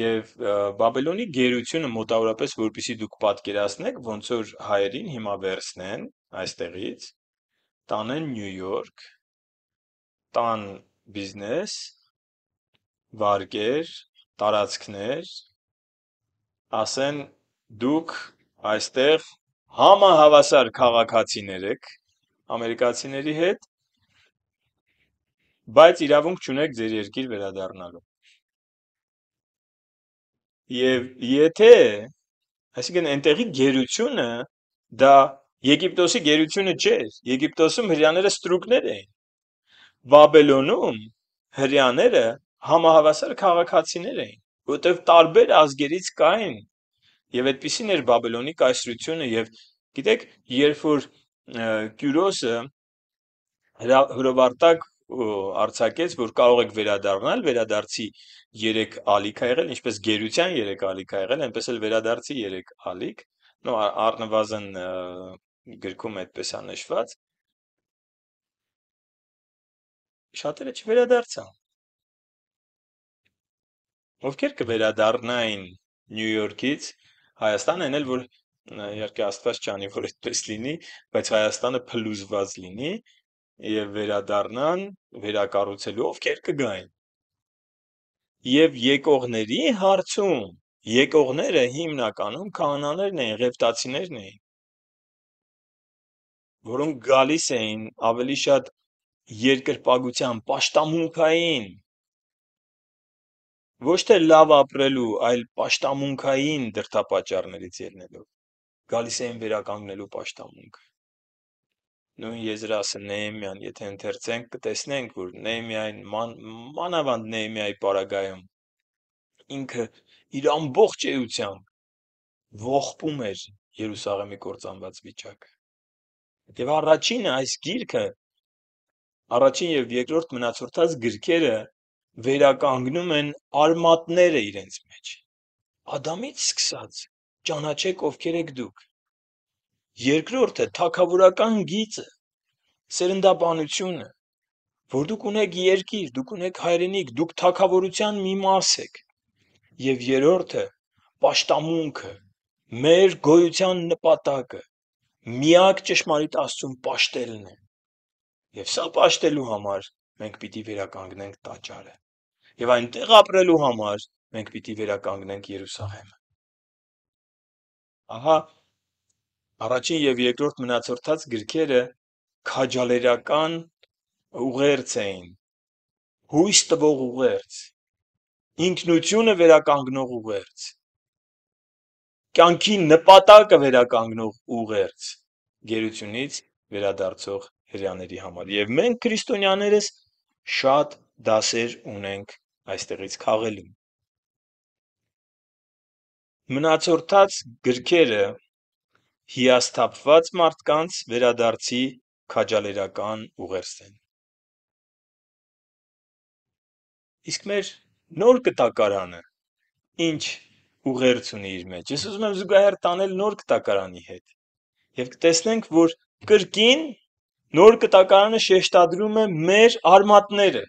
եւ Բաբելոնի գերությունը մոտավորապես որպիսի դուք պատկերացնեք, ոնց որ հայերին հիմա վերցնեն այստեղից, տանեն Նյու Յորք, տան բիզնես, վարկեր, տարածքներ, ասեն դուք Այստեղ համահավասար քաղաքացիներ եք ամերիկացիների հետ, բայց իրավունք չունեք ձեր երկիր վերադառնալու։ Եվ եթե, այսինքն այնտեղի գերությունը դա Եգիպտոսի գերությունը չէր։ Եգիպտոսում հрьяաները ստրուկներ էին։ Բաբելոնում հрьяաները համահավասար քաղաքացիներ էին, որտեղ տարբեր ազգերից կային Եվ այդպեսին էր Բաբելոնի կայսրությունը եւ գիտեք, երբ որ Կյուրոսը հրովարտակ արցակեց, որ կարող եք վերադառնալ, վերադարձի 3 ալիք ա եղել, ինչպես գերության 3 ալիք ա եղել, այնպես էլ վերադարձի 3 ալիք, նո առնվազն
գրքում այդպես է նշված։ Շատերը չվերադարձան։ Ովքեր
կվերադառնային Նյու Յորքից Հայաստանն այն էլ որ իհարկե Աստված չանի, որ այդպես լինի, բայց Հայաստանը փլուզված լինի եւ վերադառնան վերակառուցելու ովքեր կգային։ Եվ եկողների հարցում եկողները հիմնականում քահանաներն էին, ղևտացիներն էին,
որոնք գալիս էին ավելի շատ երկրպագության, աշտամունքային Ոչ թե լավ
ապրելու, այլ աշտամունքային դրդապատճառներից ելնելով գալիս էին վերականգնելու աշտամունքը։ Նույն Եզրասը Նեհեմիան, եթե ընթերցենք, կտեսնենք, որ Նեհեմիային ման, մանավանդ Նեհեմիայի պարագայում ինքը իր ամբողջ էությամբ ողբում էր Երուսաղեմի կործանված վիճակը։ Եվ առաջինը այս գիրքը, առաջին եւ երկրորդ մնացորդած գրքերը վերականգնում են արմատները իրենց մեջ։ Ադամից սկսած ճանաչեք ովքեր եք դուք։ Երկրորդը թակավորական գիծը, սերնդաբանությունը, որ դուք ունեք երկիր, դուք ունեք հայրենիք, դուք թակավորության մի մաս եք։ Եվ երրորդը պաշտամունքը, մեր գոյության նպատակը, միակ ճշմարիտ Աստծուն պաշտելն է։ Եվ սա պաշտելու համար մենք պիտի վերականգնենք տաճարը եւ այնտեղ ապրելու համար մենք պիտի վերականգնենք Երուսաղեմը։ Ահա առաջին եւ երկրորդ մնացորդած գրքերը քաջալերական ուղերձ էին։ Հույս տվող ուղերձ։ Ինքնությունը վերականգնող ուղերձ։ Կյանքի նպատակը վերականգնող ուղերձ։ Գերությունից վերադարձող հрьяաների համար։ Եվ մենք քրիստոնյաներս շատ դասեր ունենք այստեղից քաղելուն։ Մնացորդած գրքերը հիասթափված մարդկանց վերադարձի քաջալերական ուղերձ են։ Իսկ մեր նոր կտակարանը ինչ ուղերձ ունի իր մեջ։ Ես ուզում եմ զուգահեռ տանել նոր կտակարանի հետ։ Եվ կտեսնենք, որ կրկին նոր կտակարանը շեշտադրում է մեր արմատները,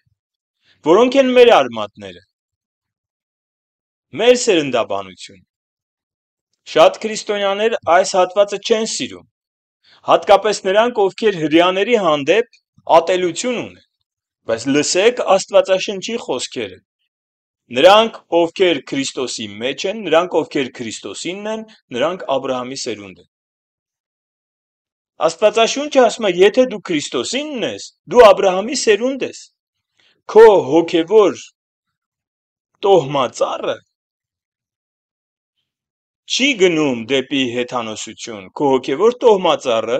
որոնք են մեր արմատները, մեր սերնդաբանությունը։ Շատ քրիստոնյաներ այս հատվածը չեն սիրում, հատկապես նրանք, ովքեր հрьяաների հանդեպ ատելություն ունեն, բայց լսեք Աստվածաշնչի խոսքերը։ Նրանք, ովքեր Քրիստոսի մեջ են, նրանք, ովքեր Քրիստոսինն են, նրանք Աբրահամի սերունդ են։ Աստվածաշունչը ասում է, եթե դու Քրիստոսինն ես, դու Աբրահամի սերունդ ես քո հոգևոր տոհմածառը չի գնում դեպի հեթանոսություն։ Քո հոգևոր տոհմածառը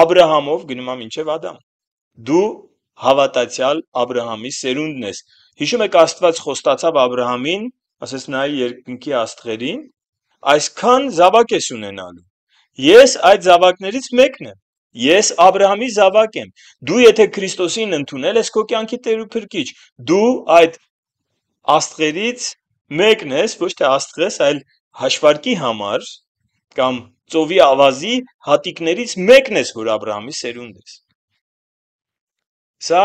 Աբ รา համով գնում է մինչև Ադամ։ Դու հավատացյալ Աբ รา համի սերունդն ես։ Հիշում եք Աստված խոստացավ Աբ รา համին, ասես նայ երկնքի աստղերին, այսքան զավակ ես ունենալու։ Ես այդ զավակներից մեկն եմ։ Ես Աբրահամի զավակ եմ։ Դու եթե Քրիստոսին ընդունել ես քո կյանքի Տեր ու Փրկիչ, դու այդ աստղերից մեկն ես, ոչ թե աստղես, այլ հաշվարկի համար կամ ծովի ավազի հատիկներից մեկն ես, որ Աբրահամի սերունդ ես։ Սա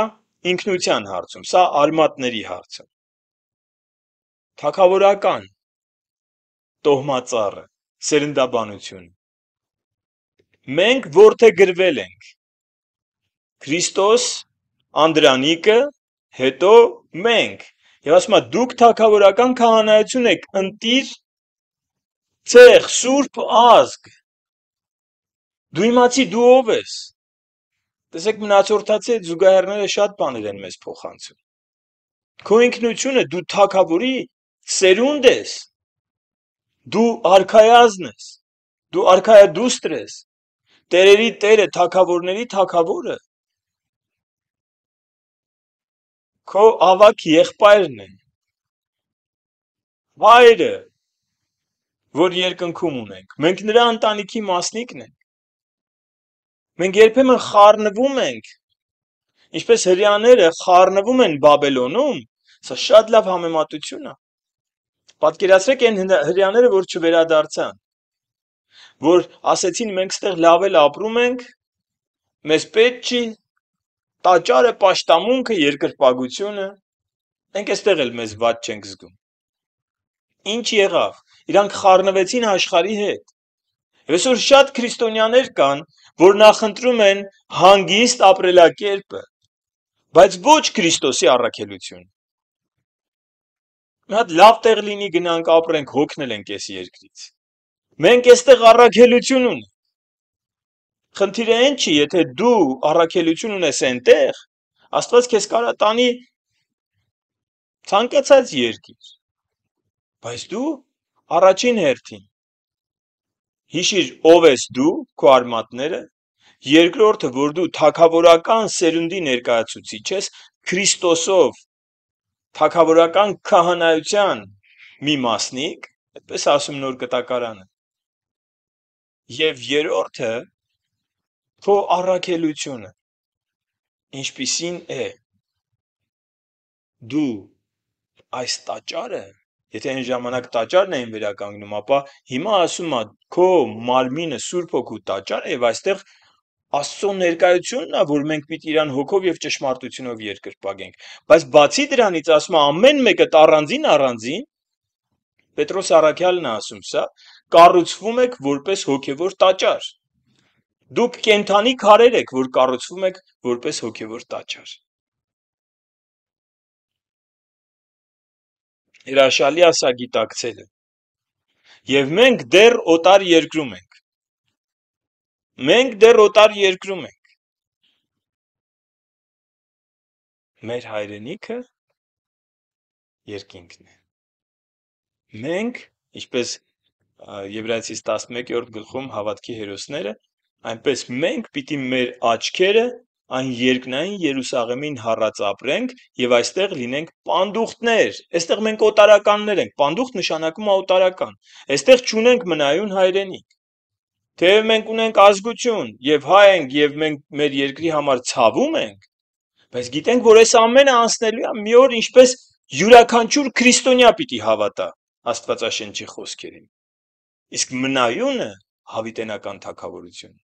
ինքնության հարցում, սա արմատների հարցը։ Թակավորական տոհմածառը, սերնդաբանությունը
մենք որթե գրվել ենք։ Քրիստոս, Անդրանիկը, հետո մենք։ Եվ ասում է դուք թակավորական քահանայություն եք, ընտիր ցեղ սուրբ ազգ։ Դու իմացի դու ով ես։ Տեսեք մնացորդացի այդ զուգահեռները շատ բաներ են մեզ փոխանցում։ Քո ինքնությունը դու թակավորի սերունդ ես։ Դու արքայազն ես։ Դու արքայադուստր ես
Տերերի Տերը, թակավորների թակավորը քո ավակ եղբայրն է։
Վայրը, որ երկնքում ունենք, մենք նրա ընտանիքի մասնիկն ենք։ Մենք երբեմն խառնվում ենք, ինչպես հрьяաները խառնվում են Բաբելոնում, սա շատ լավ համեմատություն է։ Պատկերացրեք այն հрьяաները, որ չվերադարձան որ ասեցին մենք ստեղ լավ էլ ապրում ենք, մեզ պետք չի տաճարը, պաշտամունքը, երկրպագությունը, ենք էստեղ էլ մեզ վատ չենք զգում։ Ինչ եղավ։ Իրանք խառնվեցին աշխարհի հետ։ Եվ այսօր շատ քրիստոնյաներ կան, որ նախընտրում են հանգիստ ապրելակերպը, բայց ոչ Քրիստոսի առաքելություն։ Մի հատ լավ տեղ լինի գնանք ապրենք, հոգնել ենք այս երկրից։ Մենք այստեղ առաքելություն ունենք։ Խնդիրը այն չի, եթե դու առաքելություն ունես այնտեղ, Աստված քեզ կարա տանի ցանկացած երկիր։ Բայց դու առաջին հերթին հիշիր ով ես դու, քո արմատները, երկրորդը, որ դու թակավորական սերունդի ներկայացուցիչ ես, Քրիստոսով թակավորական քահանայության մի մասնիկ, այդպես ասում նոր կտակարանը։ Եվ երրորդը քո առաքելությունը ինչպիսին է դու այս տաճարը եթե այն ժամանակ տաճարն էին վերականգնում ապա հիմա ասում է քո մարմինը սուրբ հոգու տաճար եւ այստեղ Աստծո ներկայությունն է, որ մենք պիտի իրան հոգով եւ ճշմարտությունով երկրպագենք։ Բայց բացի դրանից ասում է ամեն մեկը առանձին առանձին Պետրոս Արաքյալն է ասում սա, կառուցվում եք որպես հոգևոր տաճար։
Դուք կենթանի քարեր եք, որ կառուցվում եք որպես հոգևոր տաճար։ Հրաշալի ասագիտակցելը։ Եվ մենք դեռ օտար երկրում ենք։ Մենք դեռ օտար երկրում ենք։ Մեր հայրենիքը երկինքն է։
Մենք, ինչպես Եբրայեցիս 11-րդ գլխում հավատքի հերոսները, այնպես մենք պիտի մեր աչքերը այն երկնային Երուսաղեմին հառած ապրենք եւ այստեղ լինենք պանդուխտներ։ Այստեղ մենք օտարականներ ենք։ Պանդուխտ նշանակում է օտարական։ Այստեղ ճունենք մնայուն հայրենիք։ Թեև մենք ունենք ազգություն եւ հայ ենք եւ մենք մեր երկրի համար ցավում ենք, բայց գիտենք, որ այս ամենը անցնելու է մի օր, ինչպես յուրաքանչյուր քրիստոնյա պիտի հավատա Աստվածաշնչի խոսքերին։ Իսկ մնայունը հավիտենական թակավորություն։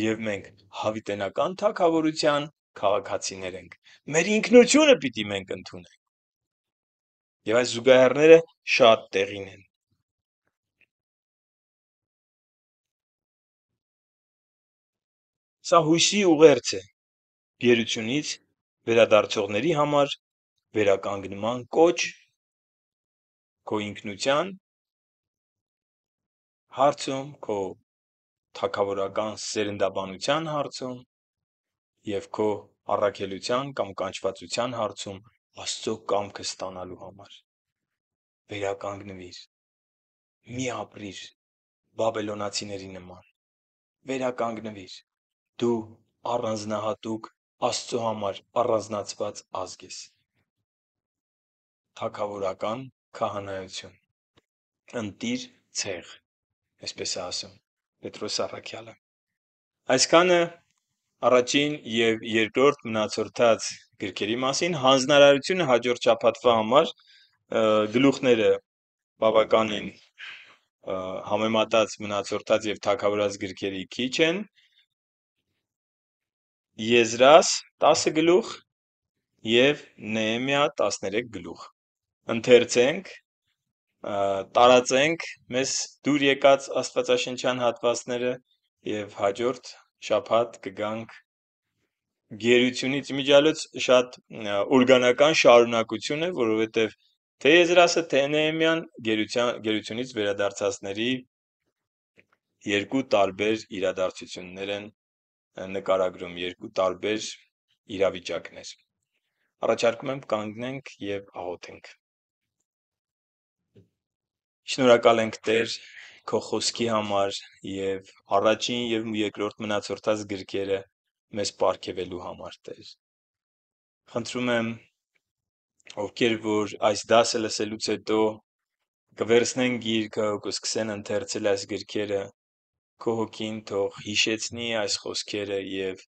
Եվ մենք հավիտենական թակավորության քաղաքացիներ ենք։
Մեր ինքնությունը պիտի մենք ընդունենք։ Եվ այս զուգահեռները շատ տեղին են։ Սա հույսի ուղերձ է գերությունից վերադարձողների համար վերականգնման կոչ քո ինքնության հարցում, քո
թակավորական սերնդաբանության հարցում եւ քո առաքելության կամ կանչվածության հարցում Աստծո կամքը ստանալու համար։ Վերականգնվիր։ Մի ապրիր բաբելոնացիների նման։ Վերականգնվիր։ Դու առանձնահատուկ Աստծո համար առանձնացված ազգ ես։ Թակավորական քահանայություն։ Ընտիր ցեղ Այսպես է ասում Պետրոս Սարաքյալը։ Այսքանը առաջին եւ երկրորդ մնացորդած գրքերի մասին հանձնարարությունը հաջորդ շաբաթվա համար գլուխները բավականին համեմատած մնացորդած եւ թակավորած գրքերի քիչ են Եզրաս 10 գլուխ եւ Նեեմիա 13 գլուխ։ Ընթերցենք տարածենք մեզ դուր եկած աստվածաշնչյան հատվածները եւ հաջորդ շաբաթ կգանք գերությունից միջալոց շատ օրգանական շարունակություն է, որովհետև թե Եզրասը, թե Նեհեմիան գերության գերությունից վերադարձածների երկու տարբեր իրադարձություններ են նկարագրում, երկու տարբեր իրավիճակներ։ Առաջարկում եմ կանգնենք եւ աղոթենք։ Շնորհակալ ենք Տեր քո խոսքի համար եւ առաջին եւ երկրորդ մնացորդած գրքերը մեզ ապարգևելու համար Տեր։ Խնդրում եմ ովքեր որ այս դասը լսելուց հետո կվերցնեն գիրքը ու կսկսեն ընթերցել այս գրքերը քո հոգին թող հիշեցնի այս խոսքերը եւ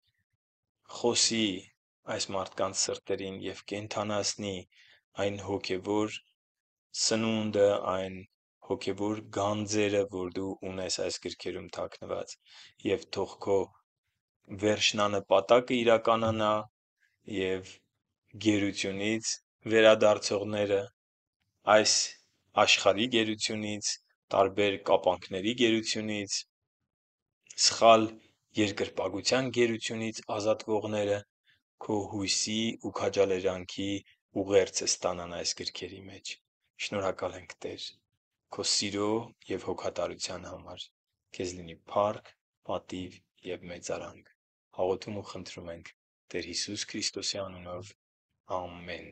խոսի այս մարդկանց սրտերին եւ կենթանացնի այն հոգեվոր սնունդը, այն հոգևոր գանձերը, որ դու ունես այս գրքերում թաքնված, եւ թող քո վերջնանպատակը իրականանա եւ գերությունից վերադարձողները այս աշխարհի գերությունից, տարբեր կապանքների գերությունից, սխալ երկրպագության գերությունից ազատվողները քո հույսի ու քաջալերանքի ուղերձը ստանան այս գրքերի մեջ։ Շնորհակալ ենք Տեր քո սիրո և հոգատարության համար։ Քեզ լինի փառք,
պատիվ և մեծարանք։ Հաղորդում ու խնդրում ենք Տեր Հիսուս Քրիստոսի անունով։ Ամեն։